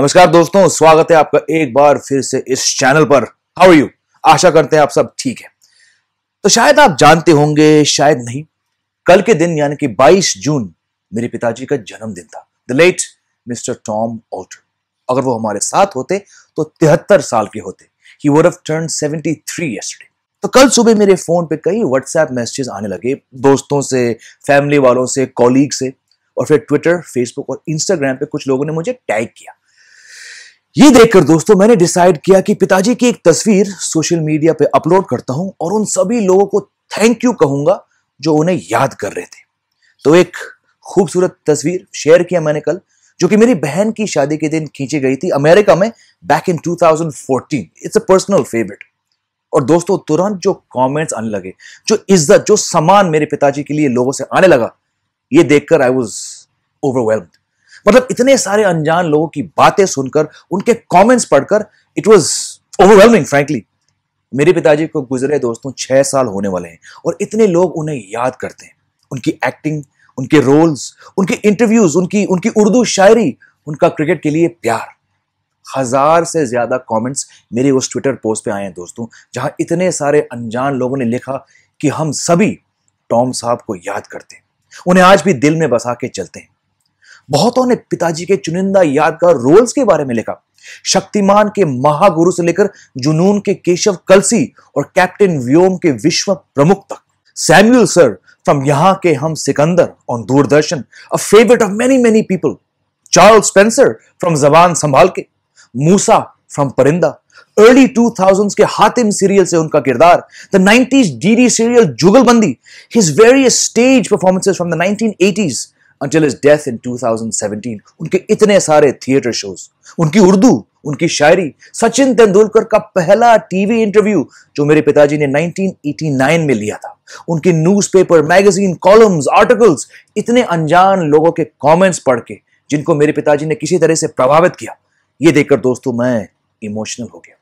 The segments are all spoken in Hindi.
नमस्कार दोस्तों स्वागत है आपका एक बार फिर से इस चैनल पर हाउ यू आशा करते हैं आप सब ठीक है तो शायद आप जानते होंगे शायद नहीं कल के दिन यानी कि 22 जून मेरे पिताजी का जन्मदिन था the late Mister Tom Alter अगर वो हमारे साथ होते तो तिहत्तर साल के होते ही वुड हैव टर्न 73 यस्टरडे तो कल सुबह मेरे फोन पे कई व्हाट्सएप मैसेजेस आने लगे दोस्तों से फैमिली वालों से कॉलीग से और फिर ट्विटर फेसबुक और इंस्टाग्राम पे कुछ लोगों ने मुझे टैग किया ये देखकर दोस्तों मैंने डिसाइड किया कि पिताजी की एक तस्वीर सोशल मीडिया पे अपलोड करता हूं और उन सभी लोगों को थैंक यू कहूंगा जो उन्हें याद कर रहे थे तो एक खूबसूरत तस्वीर शेयर किया मैंने कल जो कि मेरी बहन की शादी के दिन खींची गई थी अमेरिका में back in 2014 it's a personal favourite और दोस्तों तुरंत जो कमेंट्स आने लगे जो इज्जत जो सम्मान मेरे पिताजी के लिए लोगों से आने लगा ये देखकर आई वॉज ओवरवेल्म्ड मतलब इतने सारे अनजान लोगों की बातें सुनकर उनके कमेंट्स पढ़कर इट वाज ओवरवेलमिंग फ्रैंकली मेरे पिताजी को गुजरे दोस्तों छह साल होने वाले हैं और इतने लोग उन्हें याद करते हैं उनकी एक्टिंग उनके रोल्स उनके इंटरव्यूज उनकी उनकी उर्दू शायरी उनका क्रिकेट के लिए प्यार हजार से ज्यादा कमेंट्स मेरे उस ट्विटर पोस्ट पे आए हैं दोस्तों जहां इतने सारे अनजान लोगों ने लिखा कि हम सभी टॉम साहब को याद करते हैं उन्हें आज भी दिल में बसा के चलते हैं बहुतों ने पिताजी के चुनिंदा यादगार रोल्स के बारे में लिखा शक्तिमान के महागुरु से लेकर जुनून के केशव कलसी और कैप्टन व्योम के विश्व प्रमुख तक सैम्यूल सर फ्रॉम यहां के हम Sikandar on Doordarshan a favourite of many many people Charles Spencer from Zabaan Sambhal Ke Moosa from Parinda early two thousand के हातिम सीरियल से उनका किरदार the nineties D D serial Jugalbandi his various stage performances from the nineteen eighties until his death in 2017 उनके इतने सारे थिएटर शोज उनकी उर्दू उनकी शायरी सचिन तेंदुलकर का पहला टीवी इंटरव्यू जो मेरे पिताजी ने 1989 में लिया था उनकी न्यूज़पेपर मैगजीन कॉलम्स आर्टिकल्स इतने अनजान लोगों के कमेंट्स पढ़ के जिनको मेरे पिताजी ने किसी तरह से प्रभावित किया ये देखकर दोस्तों मैं इमोशनल हो गया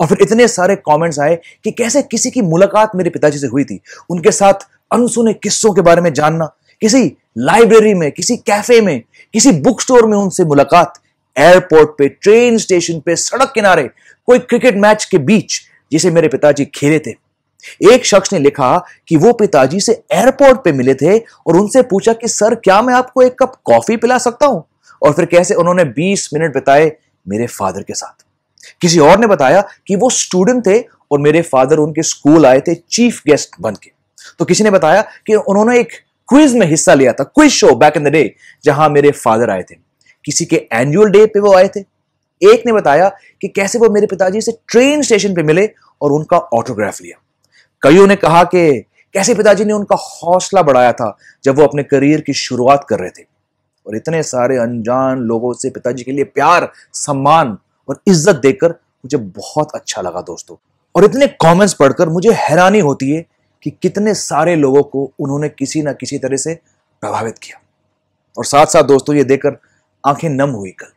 और फिर इतने सारे कमेंट्स आए कि कैसे किसी की मुलाकात मेरे पिताजी से हुई थी उनके साथ अनसुने किस्सों के बारे में जानना किसी लाइब्रेरी में किसी कैफे में किसी बुक स्टोर में उनसे मुलाकात एयरपोर्ट पे ट्रेन स्टेशन पे सड़क किनारे कोई क्रिकेट मैच के बीच जिसे मेरे पिताजी खेले थे एक शख्स ने लिखा कि वो पिताजी से एयरपोर्ट पे मिले थे और उनसे पूछा कि सर क्या मैं आपको एक कप कॉफी पिला सकता हूं और फिर कैसे उन्होंने 20 मिनट बिताए मेरे फादर के साथ किसी और ने बताया कि वो स्टूडेंट थे और मेरे फादर उनके स्कूल आए थे चीफ गेस्ट बन के तो किसी ने बताया कि उन्होंने एक क्विज में हिस्सा लिया था quiz show back in the day जहां मेरे फादर आए थे किसी के एनुअल डे पे वो आए थे एक ने बताया कि कैसे वो मेरे पिताजी से ट्रेन स्टेशन पे मिले और उनका ऑटोग्राफ लिया कईयों ने कहा कि कैसे पिताजी ने उनका हौसला बढ़ाया था जब वो अपने करियर की शुरुआत कर रहे थे और इतने सारे अनजान लोगों से पिताजी के लिए प्यार सम्मान और इज्जत देकर मुझे बहुत अच्छा लगा दोस्तों और इतने कमेंट्स पढ़कर मुझे हैरानी होती है कि कितने सारे लोगों को उन्होंने किसी ना किसी तरह से प्रभावित किया और साथ साथ दोस्तों ये देखकर आंखें नम हुई कल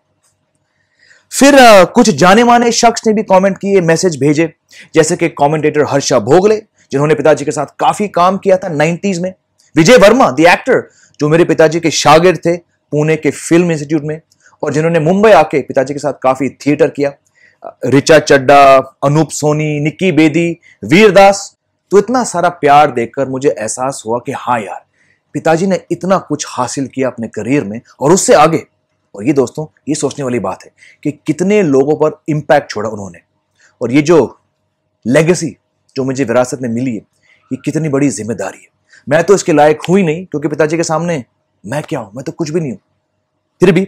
फिर आ, कुछ जाने माने शख्स ने भी कमेंट किए मैसेज भेजे जैसे कि कमेंटेटर हर्षा भोगले जिन्होंने पिताजी के साथ काफी काम किया था नाइन्टीज में विजय वर्मा द एक्टर जो मेरे पिताजी के शागिर थे पुणे के फिल्म इंस्टीट्यूट में और जिन्होंने मुंबई आके पिताजी के साथ काफी थिएटर किया रिचा चड्डा अनूप सोनी निक्की बेदी वीरदास तो इतना सारा प्यार देखकर मुझे एहसास हुआ कि हाँ यार पिताजी ने इतना कुछ हासिल किया अपने करियर में और उससे आगे और ये दोस्तों ये सोचने वाली बात है कि कितने लोगों पर इम्पैक्ट छोड़ा उन्होंने और ये जो लेगेसी जो मुझे विरासत में मिली है ये कितनी बड़ी जिम्मेदारी है मैं तो इसके लायक हुई नहीं क्योंकि पिताजी के सामने मैं क्या हूं मैं तो कुछ भी नहीं हूं फिर भी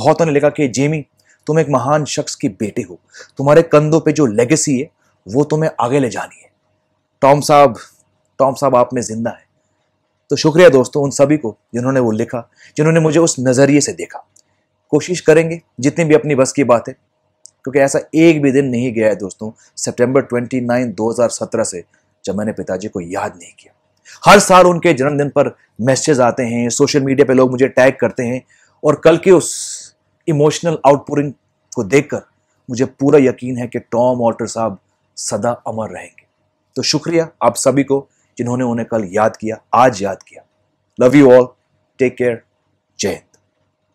बहुतों ने लिखा कि जेमी तुम एक महान शख्स की बेटे हो तुम्हारे कंधों पे जो लेगेसी है वो तुम्हें आगे ले जानी है टॉम साहब टॉम साहब आप में ज़िंदा है तो शुक्रिया दोस्तों उन सभी को जिन्होंने वो लिखा जिन्होंने मुझे उस नज़रिए से देखा कोशिश करेंगे जितनी भी अपनी बस की बात है क्योंकि ऐसा एक भी दिन नहीं गया है दोस्तों सितंबर 29 2017 से जब मैंने पिताजी को याद नहीं किया हर साल उनके जन्मदिन पर मैसेज आते हैं सोशल मीडिया पे लोग मुझे टैग करते हैं और कल के उस इमोशनल आउटपुरिंग को देखकर मुझे पूरा यकीन है कि टॉम ऑल्टर साहब सदा अमर रहेंगे तो शुक्रिया आप सभी को जिन्होंने उन्हें कल याद किया आज याद किया love you all take care जय हिंद